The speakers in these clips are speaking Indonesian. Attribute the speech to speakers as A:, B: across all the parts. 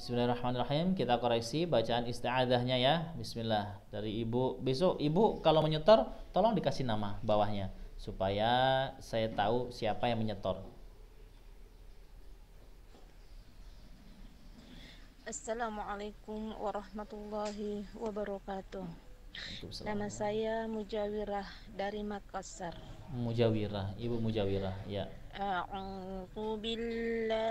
A: Bismillahirrahmanirrahim. Kita koreksi bacaan istiadahnya ya. Bismillah. Dari Ibu. Besok Ibu kalau menyetor tolong dikasih nama bawahnya supaya saya tahu siapa yang menyetor.
B: Assalamualaikum warahmatullahi wabarakatuh. Nama saya Mujawirah dari Makassar.
C: Mujawirah, Ibu Mujawirah, ya.
B: A'udzu billahi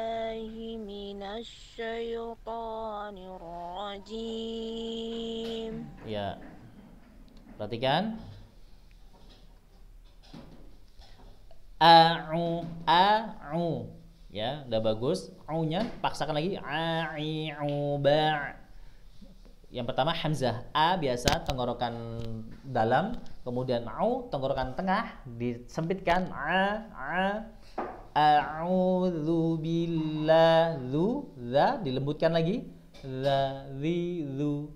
B: الشيطان Rajim.
C: ya
A: perhatikan a'u a'u ya udah bagus Aunya, nya paksakan lagi a'i'u ba' yang pertama hamzah a biasa tenggorokan dalam kemudian au tenggorokan tengah disempitkan a a A'udhu billah zu za dilembutkan lagi la zi zu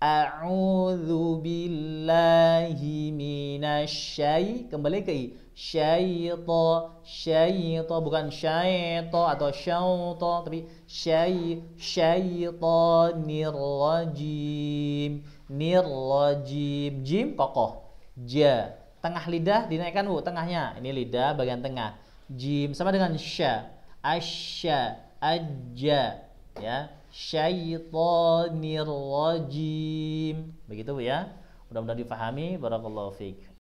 A: A'udhu billahi minasyai kembali ke i syaita syaita bukan syaita atau syaita tapi syai syaitanir nirrajim nirrajim jim kokoh ja tengah lidah dinaikkan bu tengahnya ini lidah bagian tengah jim sama dengan sya asya aja ya syaitanir rajim begitu Bu ya mudah-mudahan difahami, barakallahu fiik